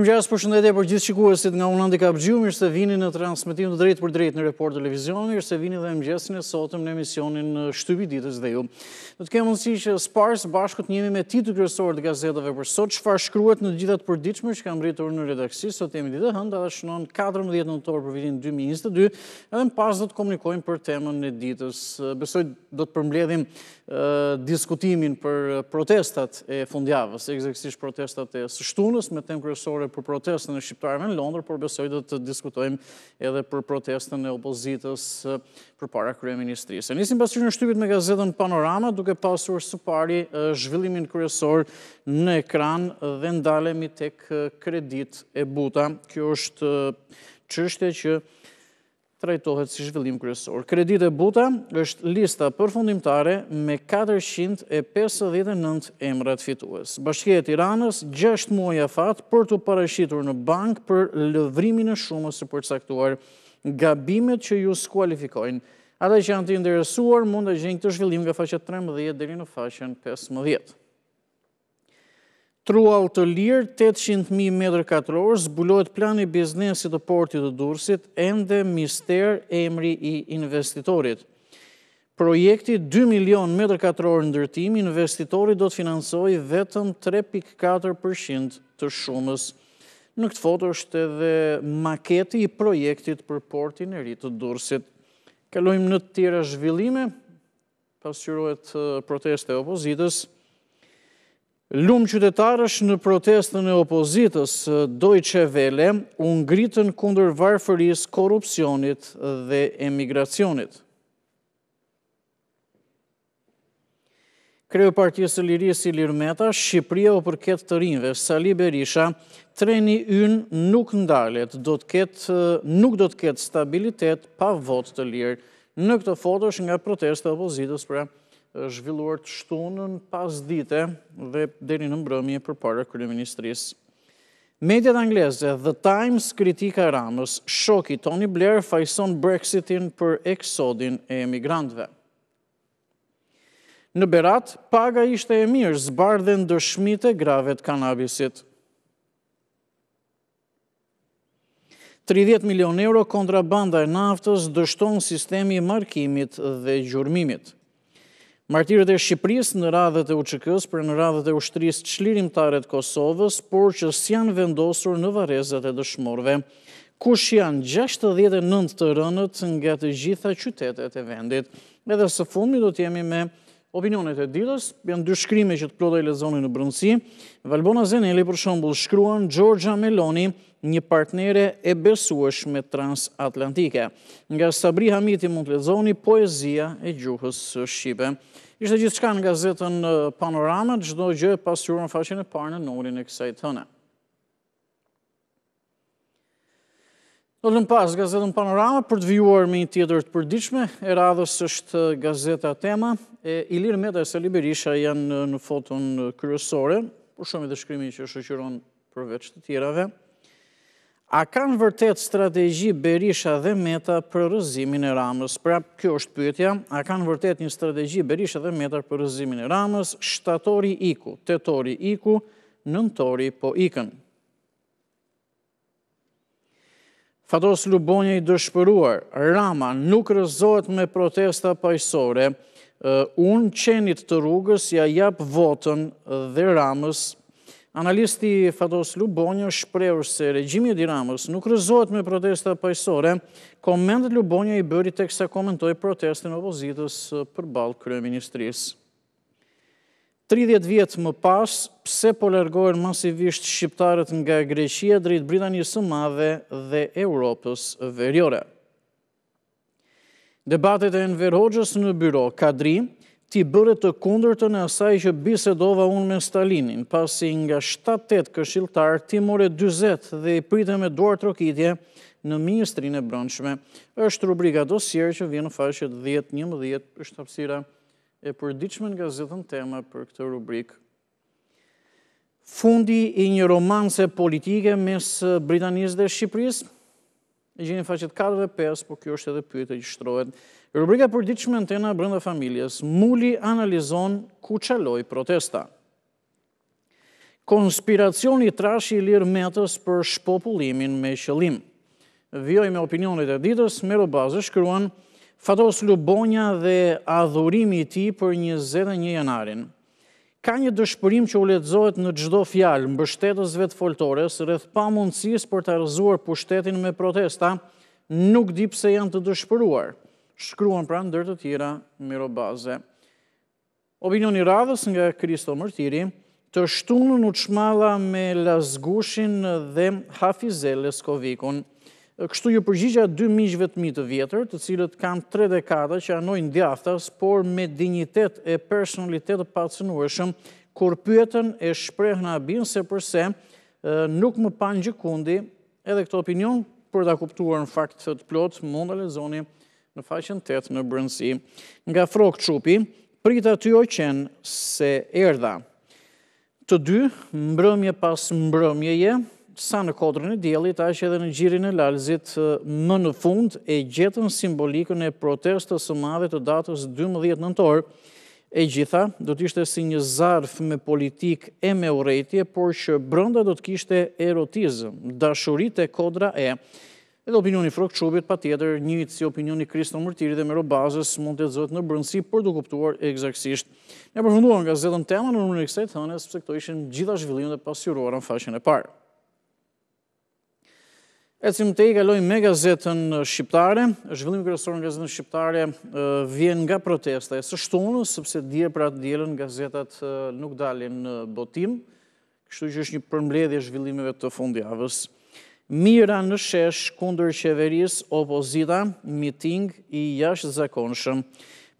Mirë mëgjes, për e për gjithë shikuesit nga unë andi Abgju, mirë se vini në transmitim të drejtë për drejtë në report televizion, mirë se vini dhe mëgjesin e sotëm në emisionin në shtybi ditës dhe ju. Në të kemë nësi që sparsë bashkët njemi me të kërësorë të gazetave për sot, që farë shkruat në gjithat për diqme që kam rritur në redaksi, sot jemi ditë hënda dhe shënon 14 në për vitin 2022, edhe në pas do të komunikojmë për temën ditës. Besoj do të përmbledhim diskutimin për protestat e protestat e me temë për protestën e shqiptarëve në Londër, por besoj dhe të diskutojmë edhe për protestën e opozitës për para kërë e ministrisë. Nisim pasur në shtypit me gazetën Panorama, duke pasur së pari zhvillimin kërësor në ekran dhe ndalemi tek kredit e buta. Kjo është qështë e që trajtohet si zhvillim kryesor. Kredit e buta është lista përfundimtare me 459 emrat fitues. Bashkjet Iranës 6 muaj e fatë për të parashitur në bank për lëvrimin e shumës së përcaktuar gabimet që ju skualifikojnë. Ata që janë të interesuar mund të gjenjë të zhvillim nga faqet 13 dhe në faqen 15. Trual të lirë, 800.000 m2, zbulohet plani biznesit të portit të dursit, ende mister emri i investitorit. Projekti 2 milion m2 ndërtimi, investitorit do të finansoj vetëm 3.4% të shumës. Në këtë foto është edhe maketi i projektit për portin e rritë të dursit. Kalojmë në tjera zhvillime, pasqyrojët eh, proteste opozitës, Lumë qytetarësh në protestën e opozitës, dojqe vele unë gritën kundër varëfëris korupcionit dhe emigracionit. Kreu partijës e lirisë i lirmeta, Shqipria o përket të rinve, Sali Berisha, treni yn nuk ndalet, nuk do të ketë stabilitet pa vot të lirë. Në këtë është nga protestë e opozitës pra zhvilluar të shtunën pas dite dhe deri në mbrëmje për para ministrisë. Mediat angleze, The Times kritika ramës, shoki Tony Blair fajson Brexitin për eksodin e emigrantve. Në Berat, paga ishte e mirë, zbarë dhe ndërshmite gravet kanabisit. 30 milion euro kontrabanda e naftës dështon sistemi markimit dhe gjurmimit martirët e Shqipërisë në radhët e uqëkës për në radhët e ushtrisë qlirimtaret Kosovës, por që s'janë vendosur në varezet e dëshmorve, kush janë 69 të rënët nga të gjitha qytetet e vendit. Edhe së fundi do t'jemi me Opinionet e ditës, janë dy shkrime që të plodaj lezoni në brëndësi. Valbona Zeneli, për shumbull, shkruan Gjorgja Meloni, një partnere e besuash me transatlantike. Nga Sabri Hamiti mund të lezoni poezia e gjuhës Shqipe. Ishte gjithë shka në gazetën Panorama, gjithdo gjë e pasurën faqen e parë në nërin e kësaj tëne. Nëllën pas, gazetën Panorama, për të vjuar me një tjetër të përdiqme, e radhës është gazeta tema, Ilir Meta e Sali Berisha janë në foton kërësore, për shumë i dhe shkrymi që është përveç të tjerave. A kanë vërtet strategi Berisha dhe Meta për rëzimin e ramës? Pra, kjo është pyetja, A kanë vërtet një strategi Berisha dhe Meta për rëzimin e ramës? Shtatori iku, tetori iku, nëntori po ikën. Fatos Lubonje i dëshpëruar, Rama nuk rëzohet me protesta pajësore, unë qenit të rrugës ja japë votën dhe ramës. Analisti Fatos Lubonjo shprejur se regjimit i ramës nuk rëzohet me protesta pajësore, komendet Lubonjo i bëri tek kësa komentoj protestin opozitës për balë ministrisë. 30 vjetë më pas, pse po lërgojnë masivisht shqiptarët nga Greqia, drejtë Britanisë më madhe dhe Europës veriore. Debatet e Enver Hoxhës në byro, Kadri, ti bërë të kundërtën të në asaj që bisedova unë me Stalinin, pasi nga 7-8 këshiltar, ti more 20 dhe i pritë me duar trokitje rokitje në Ministrin e Brëndshme. Êshtë rubrika dosjerë që vjenë faqet 10-11 është shtapsira e për nga zëtën tema për këtë rubrikë. Fundi i një romance politike mes Britanisë dhe Shqipërisë, e gjeni faqet 4 dhe 5, por kjo është edhe pyjtë e që Rubrika për diqme shme në tena brënda familjes, muli analizon ku qaloj protesta. Konspiracion i trashi i lirë metës për shpopullimin me qëllim. Vjoj me opinionit e ditës, me bazë shkruan, fatos lubonja dhe adhurimi ti për 21 janarin ka një dëshpërim që u letëzojt në gjdo fjalë më bështetësve të foltores, rrëth pa mundësis për të arëzuar pushtetin me protesta, nuk di pse janë të dëshpëruar. Shkruan pra në dërë të tjera miro baze. Opinioni radhës nga Kristo Mërtiri, të shtunën u shmalla me Lazgushin dhe Hafizeles Kovikun kështu ju përgjigja dy mishve të mi të vjetër, të cilët kanë tre dekada që anojnë djaftas, por me dignitet e personalitet pacinueshëm, kur pyetën e shprehë në abinë se përse nuk më panë gjikundi, edhe këto opinion, për da kuptuar në fakt të të plot, mund lezoni në faqen 8 në brëndësi. Nga frok qupi, prita të jo qenë se erda. Të dy, mbrëmje pas mbrëmjeje, sa në kodrën e djelit, a që edhe në gjirin e lalzit, më në fund e gjetën simbolikën e protestës së madhe të datës 12 nëntor, e gjitha do të ishte si një zarf me politik e me urejtje, por që brënda do të kishte erotizm, dashurit e kodra e, edhe opinioni frok qubit, pa tjetër, njëjtë si opinioni kristë në mërtiri dhe mero bazës mund të zëtë në brëndësi për të kuptuar e egzaksisht. Ne përfunduar nga zetën tema në nërën e kësaj këto ishin gjitha zhvillim dhe pasjurora në fashën e parë. E cimë të i galoj me gazetën shqiptare, zhvillim kërësorën në gazetën shqiptare vjen nga protesta e sështonu, sëpse dje pra të djelen gazetat nuk dalin në botim, kështu që është një përmledhje zhvillimeve të fundjavës. Mira në shesh kundër qeveris, opozita, miting i jash zakonshëm.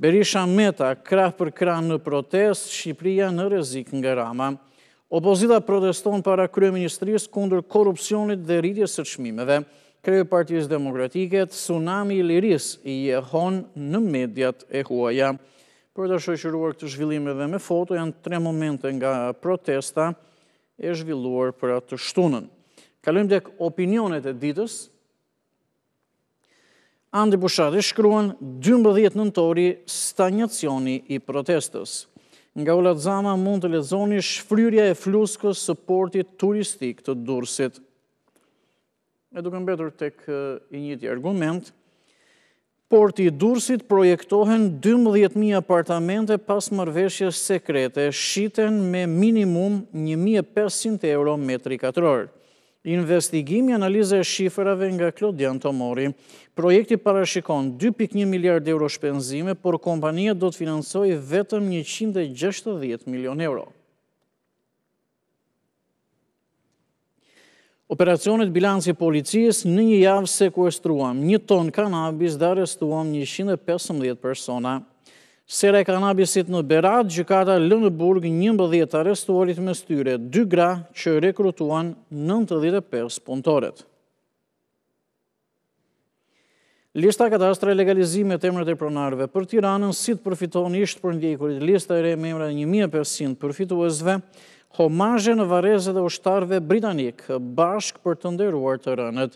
Berisha Meta, krah për krah në protest, në Shqipria në rezik nga rama. Opozita proteston para Krye Ministrisë kundër korupcionit dhe rritjes së të shmimeve. Krye Partijës Demokratike, tsunami i liris i jehon në medjat e huaja. Për të shëqyruar këtë zhvillim edhe me foto, janë tre momente nga protesta e zhvilluar për atë të shtunën. Kalujmë dhe opinionet e ditës. Andi Bushati shkruan 12 nëntori stagnacioni i protestës. Nga u ledzama mund të lezoni shfryrja e fluskës së portit turistik të dursit. E duke mbetur të kë i njëti argument, porti i dursit projektohen 12.000 apartamente pas mërveshje sekrete, shiten me minimum 1.500 euro metri katërorë. Investigimi analize e shifërave nga Klodian Tomori, projekti parashikon 2.1 miliard euro shpenzime, por kompanija do të finansoj vetëm 160 milion euro. Operacionet bilanci policijës në një javë sekuestruam, një ton kanabis dhe arestuam 115 persona. Sera e kanabisit në Berat, Gjukata Lëndëburg, një mbëdhjet arestuarit me styre, dy gra që rekrutuan 95 punëtoret. Lista katastra e legalizime të emrët e pronarve për tiranën, si të përfitohen ishtë për ndjekurit, lista e re me emrët e 1500 përfituesve, Homazhe në vareze dhe ushtarve britanik bashk për të nderuar të rënët.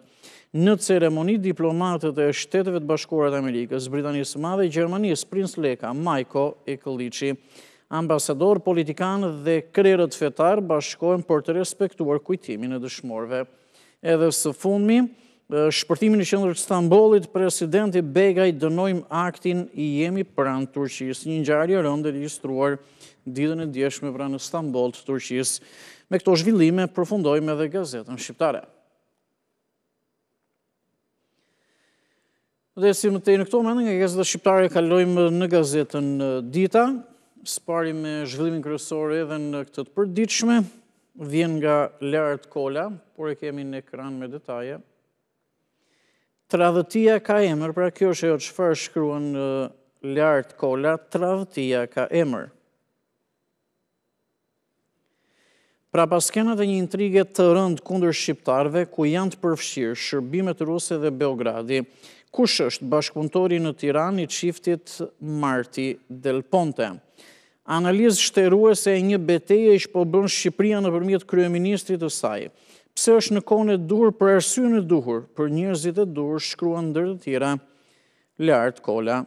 Në ceremoni diplomatët e shteteve të bashkurat Amerikës, Britanisë madhe, Gjermanisë, Prins Leka, Majko e Këllici, ambasador, politikan dhe krerët fetar bashkojnë për të respektuar kujtimin e dëshmorve. Edhe së fundmi, shpërtimin në qëndrë të Stambolit, presidenti Begaj dënojmë aktin i jemi pranë Turqis, një njarje rëndë e registruar didën e djeshme pranë Stambol të Turqis. Me këto zhvillime, përfundojmë edhe gazetën shqiptare. Dhe si më tëjnë këto mëndë, nga gazetën shqiptare kalojmë në gazetën dita, spari me zhvillimin kërësore edhe në këtët përdiqme, vjen nga lartë kolla, por e kemi në ekran me detaje, Tradhëtia ka emër, pra kjo është e o qëfar shkruan lartë kolla, tradhëtia ka emër. Pra paskenat e një intrige të rëndë kundër shqiptarve, ku janë të përfshirë shërbimet ruse dhe Beogradi, kush është bashkëpuntori në Tiran i qiftit Marti del Ponte. Analizë shteruese e një beteje ishpo bënë Shqipria në përmjet kryeministrit të sajë, pse është në kone e duhur për arsyeën e duhur, për njerëzit e duhur shkruan ndër të tjera lart kola.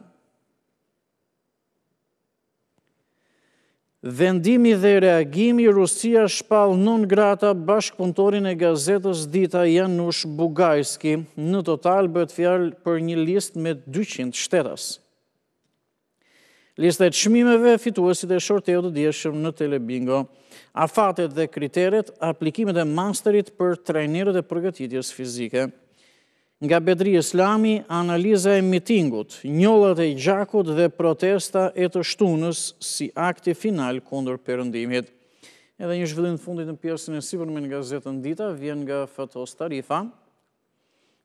Vendimi dhe reagimi i Rusia shpall non grata bashkëpunëtorin e gazetës Dita Janush Bugajski, në total bëhet fjalë për një listë me 200 shtetas. Liste të shmimeve fituesit e shorteo të djeshëm në Telebingo. Afatet dhe kriteret, aplikimet e masterit për trajnerët e përgatitjes fizike. Nga bedri islami, analiza e mitingut, njollat e gjakut dhe protesta e të shtunës si akti final kondër përëndimit. Edhe një zhvillin të fundit në pjesën e Sipërme nga zetën dita, vjen nga fatos tarifa.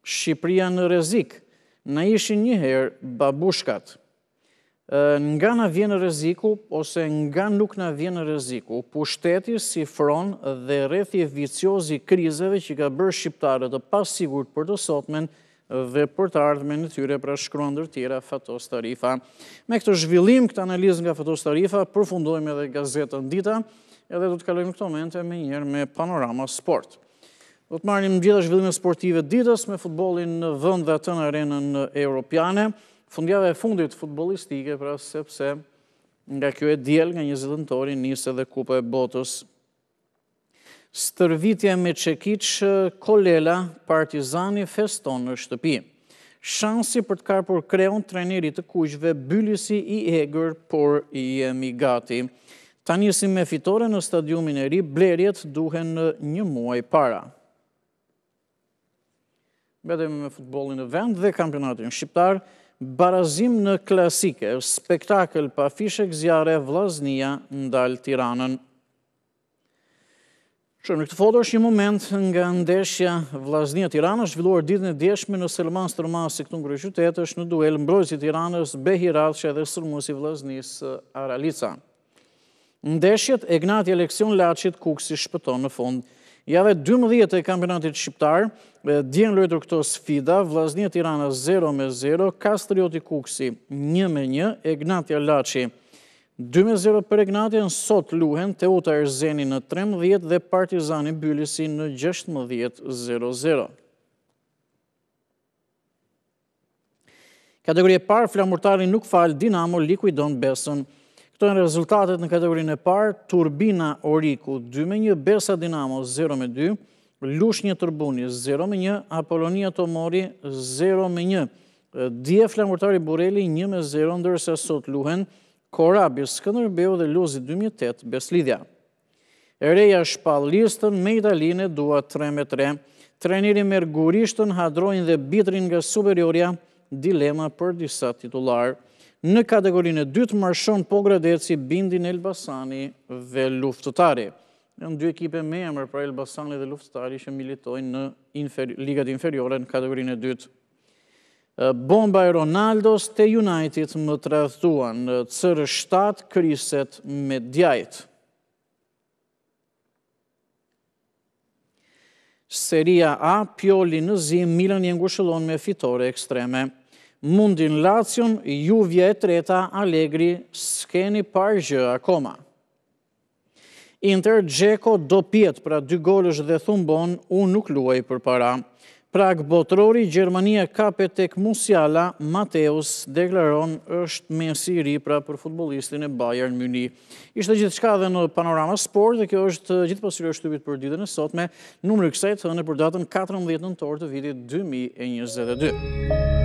Shqipria në rezik, në ishin njëherë babushkatë nga na vjen në reziku, ose nga nuk na vjen në reziku, pushteti si fron dhe rethje viciozi krizeve që ka bërë shqiptarët të pasigur për të sotmen dhe për të ardhme në tyre pra shkruandër tjera Fatos Tarifa. Me këtë zhvillim, këtë analizë nga Fatos Tarifa, përfundojme edhe gazetën dita, edhe du të kalojmë këto mente me njerë me panorama sport. Do të marrim gjitha zhvillime sportive ditës me futbolin në vënd dhe të në arenën në arenën europiane, fundjave e fundit futbolistike, pra sepse nga kjo e djel nga një zëdëntori njëse dhe kupë e botës. Stërvitja me qekic, kolela, partizani feston në shtëpi. Shansi për të karpur kreon trenerit të kushve, byllisi i egrë, por i emi gati. Ta njësi me fitore në stadiumin e ri, blerjet duhen në një muaj para. Bedemi me futbolin e vend dhe kampionatin shqiptarë, barazim në klasike, spektakl pa fishek zjare vlaznia ndalë tiranën. Shërë, në këtë foto është një moment nga ndeshja vlaznia tiranës, zhvilluar ditën e djeshme në Selman Stërmasi këtë në kërë qytetë është në duel mbrojzi tiranës, Behirat që edhe sërmusi vlaznis Aralica. Ndeshjet e gnatja leksion lachit kukësi shpëton në fondë. Jave 12 e kampionatit shqiptar, djenë lojtër këto sfida, Vlaznia Tirana 0 me 0, Kastrioti Kuksi 1 me 1, Egnatja Laci 2 me 0 për Egnatja, nësot luhen Teuta Erzeni në 13 dhe Partizani Bylisi në 16 0-0. Kategorie parë, flamurtari nuk falë, Dinamo likuidon besën Këto në rezultatet në kategorinë e parë, Turbina Oriku 2-1, Bersa Dinamo 0-2, Lushnje një Turbuni 0-1, Apollonia Tomori 0-1, Dje Flamurtari Bureli 1-0, ndërse sot luhen Korabi Skëndërbeu dhe Luzi 2008, Beslidja. Ereja Shpallistën me Italine dua 3-3, Treniri mergurishtën, hadrojnë dhe bitrin nga superioria, dilema për disa titularë në kategorinë e dytë marshon pogradeci bindin Elbasani dhe luftëtari. Në dy ekipe me emër pra Elbasani dhe luftëtari që militojnë në ligat inferiore në kategorinë e dytë. Bomba e Ronaldos të United më të rathuan në cërë 7 kriset me djajtë. Seria A, Pjoli në zimë, Milan një ngushëllon me fitore ekstreme mundin lacion, Juve e treta, alegri, s'keni parë gjë akoma. Inter, Gjeko do pjetë pra dy golësh dhe thumbon, unë nuk luaj për para. Prag botrori, Gjermania ka petek musjala, Mateus deklaron është mesi ri pra për futbolistin e Bayern Muni. Ishte gjithë shka dhe në panorama sport dhe kjo është gjithë pasirë është të për ditën e sotme, numërë kësajtë në për datën 14 në torë të vitit 2022.